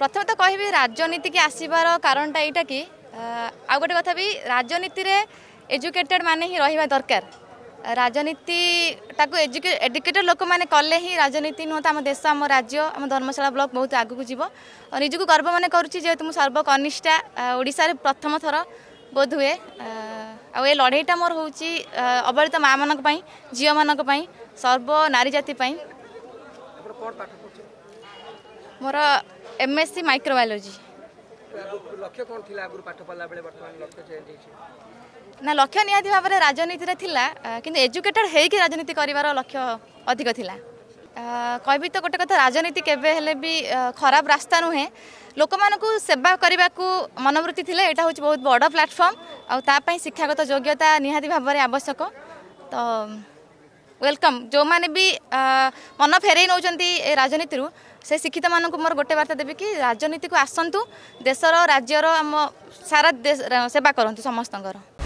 প্রথমে তো কহবি রাজনীতি কি আসবার কারণটা এইটা কি আউ গোটে কথা বি রাজনীতিরে এজুকেটেড মানে হি রহবা দরকার রাজনীতি রাজনীতিটাকে এডুকেটেড লোক মানে কলে হি রাজনীতি নুহ আমার দেশ আমার রাজ্য আমার ধর্মশালা ব্লক বহু আগুক যাব নিজক গর্ব মানে করছি যেহেতু মু সর্বকনিষ্ঠা ওড়শার প্রথম থর বোধ হুয়ে ଆଉ ଏ ଲଢ଼େଇଟା ମୋର ହେଉଛି ଅବହେଳିତ ମାଆମାନଙ୍କ ପାଇଁ ଝିଅମାନଙ୍କ ପାଇଁ ସର୍ବ ନାରୀ ଜାତି ପାଇଁ এমএসসি মাইক্রোবায়োলোজি লক্ষ্য কোন থিলা আগুরু পাঠ পড়লা বেলে বর্তমান লক্ষ্য চেঞ্জ হইছে না লক্ষ্য নিহতি ভাবে রাজনীতিরে থিলা কিন্তু এডুকেটেড হেইকি রাজনীতি করিবার লক্ষ্য অধিক থিলা কবি তো গোটে কথা রাজনীতি কেবে হলে বি খারাপ রাস্তা নুহে ଲୋକମାନଙ୍କୁ ସେବା କରିବାକୁ ମନୋବୃତ୍ତି ଥିଲେ ଏଇଟା ହେଉଛି ବହୁତ ବଡ଼ ପ୍ଲାଟଫର୍ମ ଆଉ ତା ପାଇଁ ଶିକ୍ଷାଗତ ଯୋଗ୍ୟତା ନିହାତି ଭାବରେ ଆବଶ୍ୟକ ତ वेलकम जो माने भी मन फेरे नउचन्ती ए राजनीति से शिक्षित मानको मोर गोटे वार्ता देबी कि राजनीति को आसन्तु देश र राज्य र हम सारत देश सेवा करन्तु समस्त